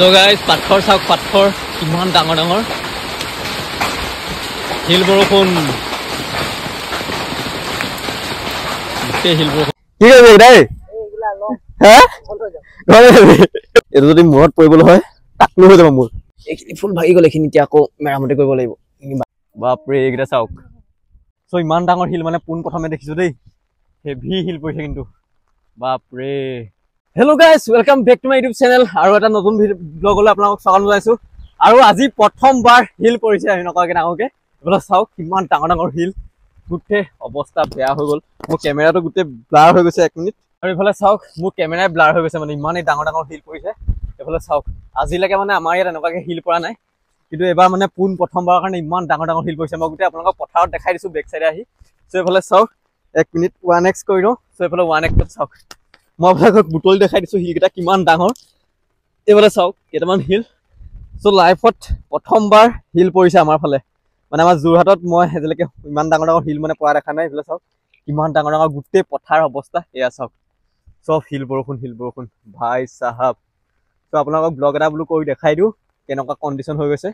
তো গাইজ পাথৰ চাওক পাথৰ কিমান ডাঙৰ ডাঙৰ শিল বৰষুণ গোটেই শিল বৰষুণ বাপৰে hello' guys welcome back to my YouTube channel আৰু এটা নতুন ব্লগলৈ আপোনালোকক স্বাগত জনাইছোঁ আৰু আজি প্ৰথমবাৰ শিল পৰিছে আমি নকৰাকৈ ডাঙৰকৈ এইফালে চাওক ইমান ডাঙৰ ডাঙৰ শিল গোটেই অৱস্থা বেয়া হৈ গ'ল মোৰ কেমেৰাটো গোটেই ব্লাৰ হৈ গৈছে এক মিনিট আৰু এইফালে চাওক মোৰ কেমেৰাই ব্লাৰ হৈ গৈছে মানে ইমানেই ডাঙৰ ডাঙৰ শিল পৰিছে এইফালে চাওক আজিলৈকে মানে আমাৰ ইয়াত এনেকুৱাকৈ শিল পৰা নাই কিন্তু এইবাৰ মানে পোন প্ৰথমবাৰৰ কাৰণে ইমান ডাঙৰ ডাঙৰ শিল পৰিছে মই গোটেই আপোনালোকক পথাৰত দেখাই দিছোঁ বেক চাইডে আহি চ' এইফালে চাওক এক মিনিট ওৱান এক্স কৰি লওঁ চ' এইফালে ওৱান এক্সত চাওক মই আপোনালোকক বুটলি দেখাই দিছোঁ শিলকেইটা কিমান ডাঙৰ এইফালে চাওক কেইটামান শিল চ' লাইফত প্ৰথমবাৰ শিল পৰিছে আমাৰ ফালে মানে আমাৰ যোৰহাটত মই আজিলৈকে ইমান ডাঙৰ ডাঙৰ শিল মানে পৰা দেখা নাই এইফালে চাওক কিমান ডাঙৰ ডাঙৰ গোটেই পথাৰ অৱস্থা এয়া চাওক চব শিল বৰষুণ শিল বৰষুণ ভাই চাহাব চ' আপোনালোকক ব্লগ এটা বোলো কৰি দেখাই দিওঁ কেনেকুৱা কণ্ডিশ্যন হৈ গৈছে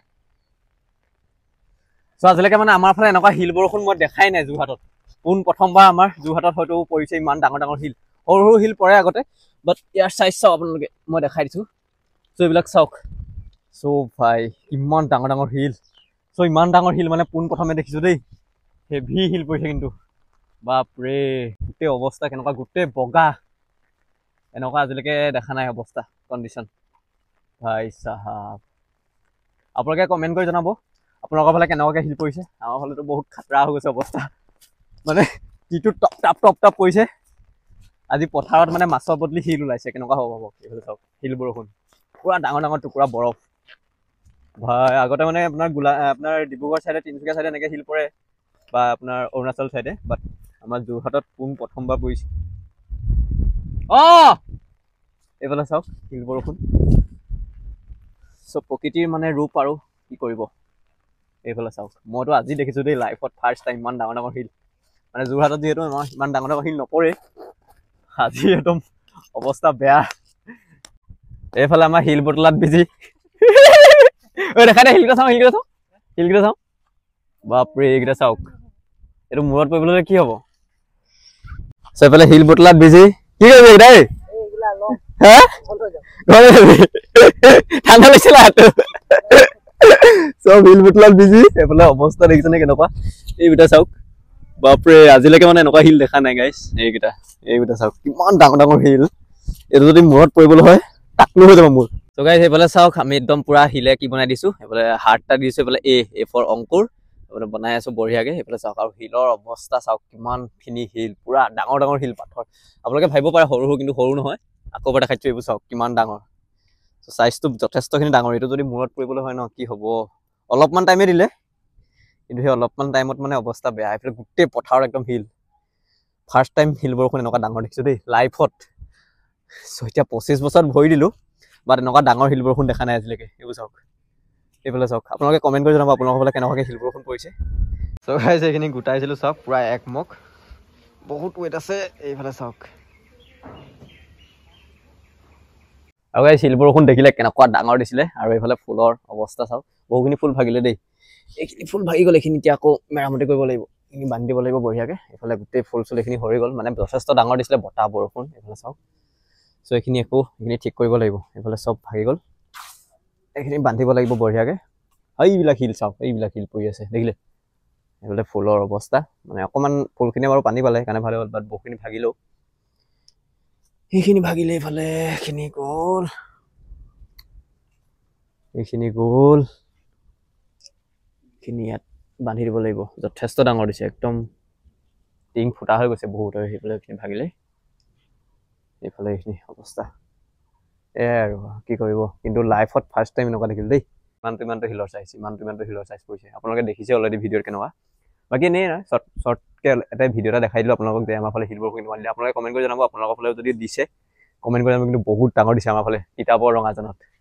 চ' আজিলৈকে মানে আমাৰ ফালে এনেকুৱা শিল বৰষুণ মই দেখাই নাই যোৰহাটত পোন প্ৰথমবাৰ আমাৰ যোৰহাটত হয়তো পৰিছে ইমান ডাঙৰ ডাঙৰ শিল সৰু সৰু শিল পৰে আগতে বাট ইয়াৰ চাইজ চাওক আপোনালোকে মই দেখাই দিছোঁ চ' এইবিলাক চাওক চ' ভাই ইমান ডাঙৰ ডাঙৰ শিল চ' ইমান ডাঙৰ শিল মানে পোন প্ৰথমে দেখিছোঁ দেই হেভি শিল পৰিছে কিন্তু বাপৰে গোটেই অৱস্থা কেনেকুৱা গোটেই বগা এনেকুৱা আজিলৈকে দেখা নাই অৱস্থা কণ্ডিশ্যন ভাই চাহাব আপোনালোকে কমেণ্ট কৰি জনাব আপোনালোকৰ ফালে কেনেকুৱাকৈ শিল পৰিছে আমাৰ ফালেতো বহুত খাতৰা হৈ গৈছে অৱস্থা মানে যিটো টপ টাপ টপ টপ কৰিছে আজি পথাৰত মানে মাছৰ বদলি শিল ওলাইছে কেনেকুৱা হব হব এইফালে চাওক শিল বৰষুণ পুৰা ডাঙৰ ডাঙৰ টুকুৰা বৰফ হয় আগতে মানে আপোনাৰ গোলা আপোনাৰ ডিব্ৰুগড় চাইডে তিনিচুকীয়া ছাইডে এনেকৈ শিল পৰে বা আপোনাৰ অৰুণাচল চাইডে বাট আমাৰ যোৰহাটত পোন প্ৰথমবাৰ পৰিছে অঁ এইফালে চাওক শিল বৰষুণ চ' প্ৰকৃতিৰ মানে ৰূপ আৰু কি কৰিব এইফালে চাওক মইতো আজি দেখিছোঁ দেই লাইফত ফাৰ্ষ্ট টাইম ইমান ডাঙৰ ডাঙৰ শিল মানে যোৰহাটত যিহেতু আমাৰ ইমান ডাঙৰ ডাঙৰ শিল নপৰেই আজি একদম অৱস্থা বেয়া এইফালে আমাৰ শিল বটলাত বিজি ঐ দেখা দেই শিলকেইটা চাওঁ শিলকেইটা চাওঁ শিলকেইটা চাওঁ বাপৰে এইকেইটা চাওক এইটো মূৰত পৰিবলৈ কি হ'ব এইফালে শিল বটলাত বিজি কি কৰিবি দেই ঠাণ্ডা লাগিছিলে চব শিল বটলাত বিজি এইফালে অৱস্থা দেখিছেনে কেনেকুৱা এইকেইটা চাওক বাপৰে আজিলৈকে মানে এনেকুৱা শিল দেখা নাই গাইছ এইকেইটা এইকেইটা চাওক কিমান ডাঙৰ ডাঙৰ শিল এইটো যদি মূৰত পৰিবলৈ হয় তাকলৈ হৈ যাব মোৰ চ' গাইছ সেইফালে চাওক আমি একদম পূৰা শিলে কি বনাই দিছোঁ সেইফালে হাৰ্ট এটা দিছোঁ সেইফালে এ এফৰ অংকুৰ সেইফালে বনাই আছো বঢ়িয়াকৈ সেইফালে চাওক আৰু শিলৰ অৱস্থা চাওক কিমানখিনি শিল পূৰা ডাঙৰ ডাঙৰ শিল পাথৰ আপোনালোকে ভাবিব পাৰে সৰু সৰু কিন্তু সৰু নহয় আকৌ এটা খাদ্য এইবোৰ চাওক কিমান ডাঙৰ চ' চাইজটো যথেষ্টখিনি ডাঙৰ এইটো যদি মূৰত পৰিবলৈ হয় ন কি হ'ব অলপমান টাইমে দিলে কিন্তু সেই অলপমান টাইমত মানে অৱস্থা বেয়া আহিছিলে গোটেই পথাৰত একদম শিল ফাৰ্ষ্ট টাইম শিল বৰষুণ এনেকুৱা ডাঙৰ দেখিছোঁ দেই লাইফত চ' এতিয়া পঁচিছ বছৰত ভৰি দিলোঁ বাট এনেকুৱা ডাঙৰ শিল বৰষুণ দেখা নাই আজিলৈকে এইবোৰ চাওক এইফালে চাওক আপোনালোকে কমেণ্ট কৰি জনাব আপোনালোকৰ ফালে কেনেকুৱাকৈ শিল বৰষুণ পৰিছে চ' গাইছে এইখিনি গোটাইছিলোঁ চাওক পূৰা একমুখ বহুত ৱেইট আছে এইফালে চাওক আৰু এই শিল বৰষুণ দেখিলে কেনেকুৱা ডাঙৰ দিছিলে আৰু এইফালে ফুলৰ অৱস্থা চাওক বহুখিনি ফুল ভাগিলে দেই এইখিনি ফুল ভাগি গ'ল এইখিনি এতিয়া আকৌ মেৰামতি কৰিব লাগিব এইখিনি বান্ধিব লাগিব বঢ়িয়াকৈ এইফালে গোটেই ফুল চুল এইখিনি সৰি গ'ল মানে যথেষ্ট ডাঙৰ দিছিলে বতাহ বৰষুণ এইফালে চাওক চ' এইখিনি একো এইখিনি ঠিক কৰিব লাগিব এইফালে চব ভাগি গ'ল এইখিনি বান্ধিব লাগিব বঢ়িয়াকৈ এইবিলাক শিল চাওক এইবিলাক শিল পৰি আছে দেখিলে এইফালে ফুলৰ অৱস্থা মানে অকণমান ফুলখিনি বাৰু পানী পালে সেইকাৰণে ভালে হ'ল বাট বহুখিনি ভাগিলেও সেইখিনি ভাগিলে এইফালে এইখিনি গ'ল এইখিনি গ'ল ইটখিনি ইয়াত বান্ধি দিব লাগিব যথেষ্ট ডাঙৰ দিছে একদম টিং ফুটা হৈ গৈছে বহুত আৰু সেইফালে এইখিনি ভাগিলে এইফালে এইখিনি অৱস্থা এয়াই আৰু কি কৰিব কিন্তু লাইফত ফাৰ্ষ্ট টাইম এনেকুৱা দেখিলোঁ দেই ইমানটো ইমানটো শিলৰ চাইজ ইমানটো ইমানটো শিলৰ চাইজ পৰিছে আপোনালোকে দেখিছে অলৰেডি ভিডিঅ'ত কেনেকুৱা বাকী এনেই নহয় শ্বৰ্ট শ্বৰ্টকৈ এটা ভিডিঅ' এটা দেখাই দিলোঁ আপোনালোকক যে আমাৰ ফালে শিলবোৰ কিন্তু আনিলে আপোনালোকে কমেণ্ট কৰি জনাব আপোনালোকৰ ফালে যদি দিছে কমেণ্ট কৰি জনাব কিন্তু বহুত ডাঙৰ দিছে আমাৰ ফালে কিতাপৰ ৰঙাজানত